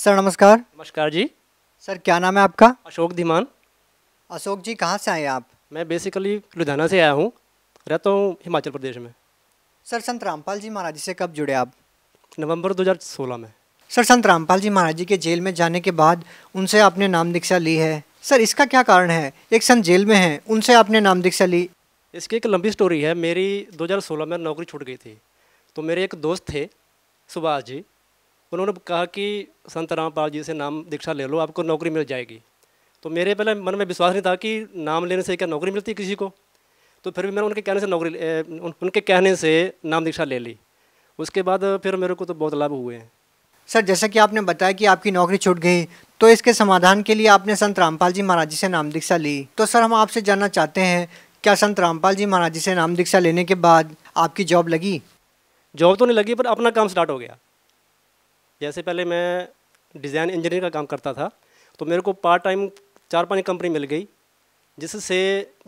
sir नमस्कार नमस्कार जी sir क्या नाम है आपका अशोक धीमान अशोक जी कहाँ से आए आप मैं बेसिकली लुधियाना से आया हूँ रहता हूँ हिमाचल प्रदेश में सर संत रामपाल जी महाराज जी से कब जुड़े आप नवंबर 2016 में सर संत रामपाल जी महाराज जी के जेल में जाने के बाद उनसे आपने नाम दीक्षा ली है सर इसका क्या कारण है एक संत जेल में है उनसे आपने नाम दीक्षा ली इसकी एक लंबी स्टोरी है मेरी 2016 में नौकरी छूट गई थी तो मेरे एक दोस्त थे सुभाष जी उन्होंने कहा कि संत रामपाल जी से नाम दीक्षा ले लो आपको नौकरी मिल जाएगी तो मेरे पहले मन में विश्वास नहीं था कि नाम लेने से क्या नौकरी मिलती किसी को तो फिर भी मैंने उनके कहने से नौकरी उनके कहने से नाम दीक्षा ले ली उसके बाद फिर मेरे को तो बहुत लाभ हुए हैं सर जैसा कि आपने बताया कि आपकी नौकरी छूट गई तो इसके समाधान के लिए आपने संत रामपाल जी महाराज जी से नाम दीक्षा ली तो सर हम आपसे जानना चाहते हैं क्या संत रामपाल जी महाराज जी से नाम दीक्षा लेने के बाद आपकी जॉब लगी जॉब तो नहीं लगी पर अपना काम स्टार्ट हो गया जैसे पहले मैं डिज़ाइन इंजीनियर का काम करता था तो मेरे को पार्ट टाइम चार पाँच कंपनी मिल गई जिससे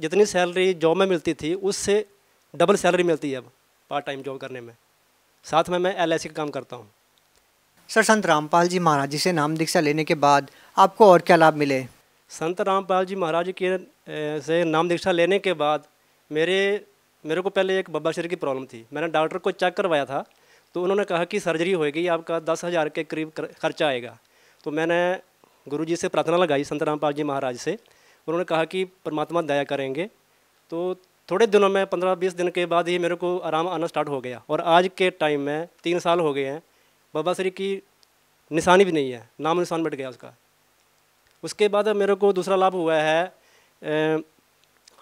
जितनी सैलरी जॉब में मिलती थी उससे डबल सैलरी मिलती है अब पार्ट टाइम जॉब करने में साथ में मैं एल का काम करता हूँ सर संत रामपाल जी महाराज जी से नाम दीक्षा लेने के बाद आपको और क्या लाभ मिले संत रामपाल जी महाराज के से नाम दीक्षा लेने के बाद मेरे मेरे को पहले एक बब्बा शरीर की प्रॉब्लम थी मैंने डॉक्टर को चेक करवाया था तो उन्होंने कहा कि सर्जरी होएगी आपका दस हज़ार के करीब खर्चा आएगा तो मैंने गुरु जी से प्रार्थना लगाई संत रामपाल जी महाराज से उन्होंने कहा कि परमात्मा दया करेंगे तो थोड़े दिनों में पंद्रह बीस दिन के बाद ही मेरे को आराम आना स्टार्ट हो गया और आज के टाइम में तीन साल हो गए हैं बाबा श्री की निशानी भी नहीं है नाम निशान बैठ गया उसका उसके बाद मेरे को दूसरा लाभ हुआ है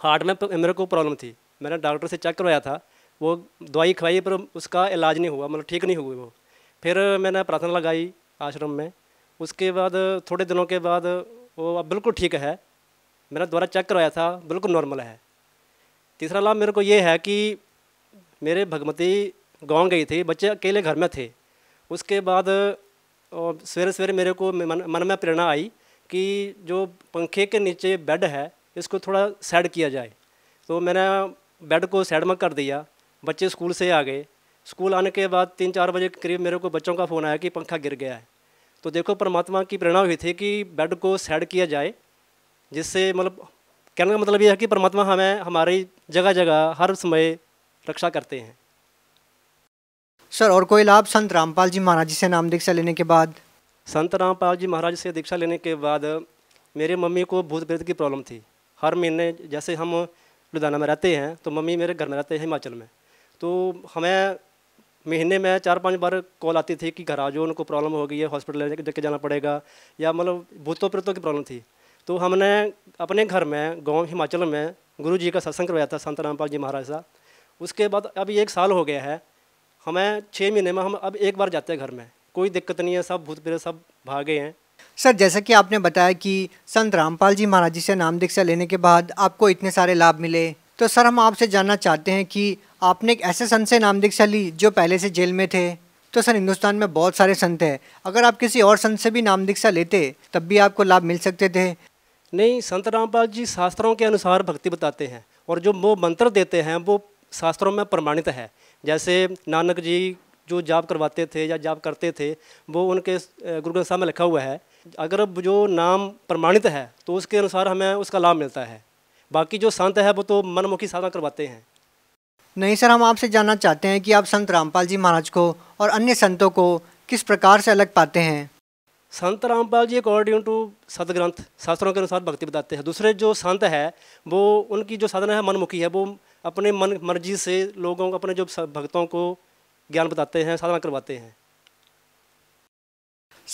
हार्ट में मेरे को प्रॉब्लम थी मैंने डॉक्टर से चेक करवाया था वो दवाई खिलाई पर उसका इलाज नहीं हुआ मतलब ठीक नहीं हुए वो फिर मैंने प्रार्थना लगाई आश्रम में उसके बाद थोड़े दिनों के बाद वो अब बिल्कुल ठीक है मैंने दोबारा चेक करवाया था बिल्कुल नॉर्मल है तीसरा लाभ मेरे को ये है कि मेरे भगवती गांव गई थी बच्चे अकेले घर में थे उसके बाद सवेरे सवेरे मेरे को मन मन में प्रेरणा आई कि जो पंखे के नीचे बेड है इसको थोड़ा सैड किया जाए तो मैंने बेड को सैड में कर दिया बच्चे स्कूल से आ गए स्कूल आने के बाद तीन चार बजे के करीब मेरे को बच्चों का फ़ोन आया कि पंखा गिर गया है तो देखो परमात्मा की प्रेरणा हुई थी कि बेड को सैड किया जाए जिससे मतलब कहने का मतलब यह है कि परमात्मा हमें हमारी जगह जगह हर समय रक्षा करते हैं सर और कोई लाभ संत रामपाल जी महाराज जी से नाम दीक्षा लेने के बाद संत रामपाल जी महाराज से दीक्षा लेने के बाद मेरे मम्मी को भूत प्रेत की प्रॉब्लम थी हर महीने जैसे हम लुधियाना में रहते हैं तो मम्मी मेरे घर में रहते हैं हिमाचल में तो हमें महीने में चार पांच बार कॉल आती थी कि घर आ जाओ उनको प्रॉब्लम हो गई है हॉस्पिटल लेके जाना पड़ेगा या मतलब भूतों प्रेतों की प्रॉब्लम थी तो हमने अपने घर में गांव हिमाचल में गुरु जी का सत्संग करवाया था संत रामपाल जी महाराज साहब उसके बाद अभी एक साल हो गया है हमें छः महीने में हम अब एक बार जाते हैं घर में कोई दिक्कत नहीं है सब भूत प्रेत सब भागे हैं सर जैसा कि आपने बताया कि संत रामपाल जी महाराज जी से नाम दीक्षा लेने के बाद आपको इतने सारे लाभ मिले तो सर हम आपसे जानना चाहते हैं कि आपने एक ऐसे संत से नाम दीक्षा ली जो पहले से जेल में थे तो सर हिंदुस्तान में बहुत सारे संत हैं अगर आप किसी और संत से भी नाम दीक्षा लेते तब भी आपको लाभ मिल सकते थे नहीं संत रामपाल जी शास्त्रों के अनुसार भक्ति बताते हैं और जो वो मंत्र देते हैं वो शास्त्रों में प्रमाणित है जैसे नानक जी जो जाप करवाते थे या जाप करते थे वो उनके गुरु ग्रंथ साहब में लिखा हुआ है अगर जो नाम प्रमाणित है तो उसके अनुसार हमें उसका लाभ मिलता है बाकी जो संत है वो तो मनमुखी साधना करवाते हैं नहीं सर हम आपसे जानना चाहते हैं कि आप संत रामपाल जी महाराज को और अन्य संतों को किस प्रकार से अलग पाते हैं संत रामपाल जी अकॉर्डिंग टू ग्रंथ शास्त्रों के अनुसार भक्ति बताते हैं दूसरे जो संत है वो उनकी जो साधना है मनमुखी है वो अपने मन मर्जी से लोगों को अपने जो भक्तों को ज्ञान बताते हैं साधना करवाते हैं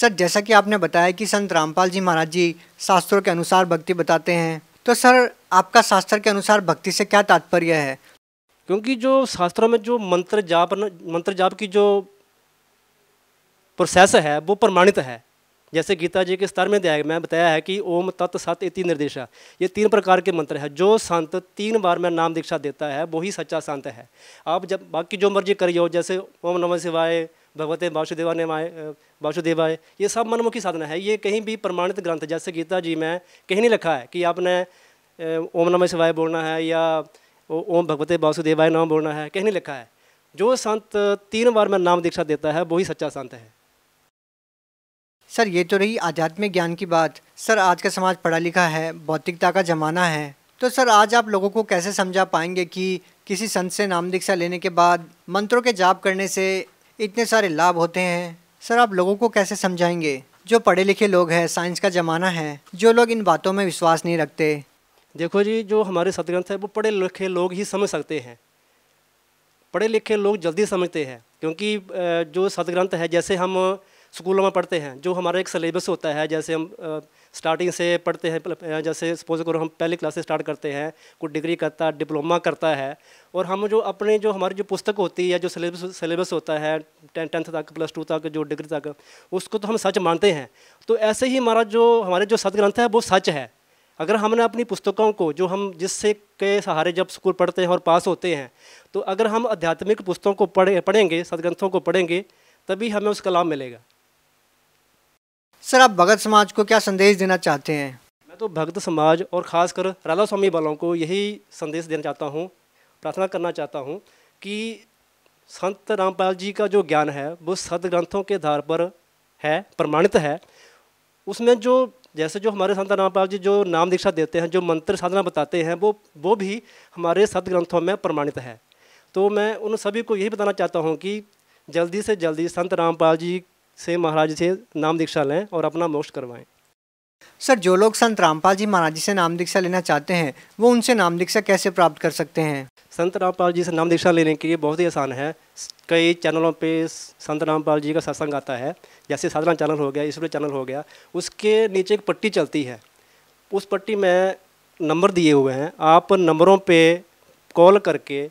सर जैसा कि आपने बताया कि संत रामपाल जी महाराज जी शास्त्रों के अनुसार भक्ति बताते हैं तो सर आपका शास्त्र के अनुसार भक्ति से क्या तात्पर्य है क्योंकि जो शास्त्रों में जो मंत्र जाप मंत्र जाप की जो प्रोसेस है वो प्रमाणित है जैसे गीता जी के स्तर में दिया मैं बताया है कि ओम तत् सत ये तीन निर्देश ये तीन प्रकार के मंत्र हैं जो संत तीन बार में नाम दीक्षा देता है वही सच्चा संत है आप जब बाकी जो मर्जी करिए हो जैसे ओम नमः शिवाय भगवते वासुदेवा ने माए वासुदेवाय ये सब मनमुखी साधना है ये कहीं भी प्रमाणित ग्रंथ जैसे गीता जी में कहीं नहीं लिखा है कि आपने ओम नमः शिवाय बोलना है या ओम भगवते वासुदेवाय नाम बोलना है कहीं नहीं लिखा है जो संत तीन बार में नाम दीक्षा देता है वही सच्चा संत है सर ये तो रही आध्यात्मिक ज्ञान की बात सर आज का समाज पढ़ा लिखा है भौतिकता का ज़माना है तो सर आज आप लोगों को कैसे समझा पाएंगे कि किसी संत से नाम दीक्षा लेने के बाद मंत्रों के जाप करने से इतने सारे लाभ होते हैं सर आप लोगों को कैसे समझाएंगे जो पढ़े लिखे लोग हैं साइंस का ज़माना है जो लोग इन बातों में विश्वास नहीं रखते देखो जी जो हमारे सदग्रंथ है वो पढ़े लिखे लोग ही समझ सकते हैं पढ़े लिखे लोग जल्दी समझते हैं क्योंकि जो सदग्रंथ है जैसे हम स्कूलों में पढ़ते हैं जो हमारा एक सिलेबस होता है जैसे हम आ, स्टार्टिंग से पढ़ते हैं जैसे सपोज करो हम पहली क्लास से स्टार्ट करते हैं कोई डिग्री करता है डिप्लोमा करता है और हम जो अपने जो हमारी जो पुस्तक होती है जो सिलेबस सिलेबस होता है टें टेंथ तक प्लस टू तक जो डिग्री तक उसको तो हम सच मानते हैं तो ऐसे ही हमारा जो हमारे जो सदग्रंथ है वो सच है अगर हमने अपनी पुस्तकों को जो हम जिससे के सहारे जब स्कूल पढ़ते हैं और पास होते हैं तो अगर हम आध्यात्मिक पुस्तकों को पढ़े पढ़ेंगे सदग्रंथों को पढ़ेंगे तभी हमें उस कलाम मिलेगा सर आप भगत समाज को क्या संदेश देना चाहते हैं मैं तो भगत समाज और ख़ासकर राधा स्वामी वालों को यही संदेश देना चाहता हूँ प्रार्थना करना चाहता हूँ कि संत रामपाल जी का जो ज्ञान है वो सद ग्रंथों के आधार पर है प्रमाणित है उसमें जो जैसे जो हमारे संत रामपाल जी जो नाम दीक्षा देते हैं जो मंत्र साधना बताते हैं वो वो भी हमारे सद ग्रंथों में प्रमाणित है तो मैं उन सभी को यही बताना चाहता हूँ कि जल्दी से जल्दी संत रामपाल जी से महाराज से नाम दीक्षा लें और अपना मोक्ष करवाएं सर जो लोग संत रामपाल जी महाराज जी से नाम दीक्षा लेना चाहते हैं वो उनसे नाम दीक्षा कैसे प्राप्त कर सकते हैं संत रामपाल जी से नाम दीक्षा लेने के लिए बहुत ही आसान है कई चैनलों पे संत रामपाल जी का सत्संग आता है जैसे साधना चैनल हो गया ईश्वर चैनल हो गया उसके नीचे एक पट्टी चलती है उस पट्टी में नंबर दिए हुए हैं आप नंबरों पर कॉल करके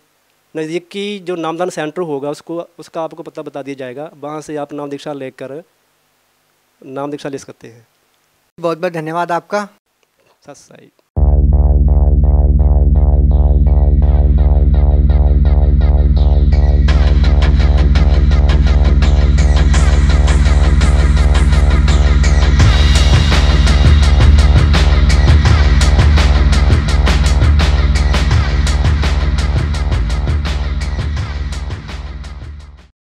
नज़दीक की जो नामदान सेंटर होगा उसको उसका आपको पता बता दिया जाएगा वहाँ से आप नाम दीक्षा लेकर नाम दीक्षा ले सकते हैं बहुत बहुत धन्यवाद आपका सत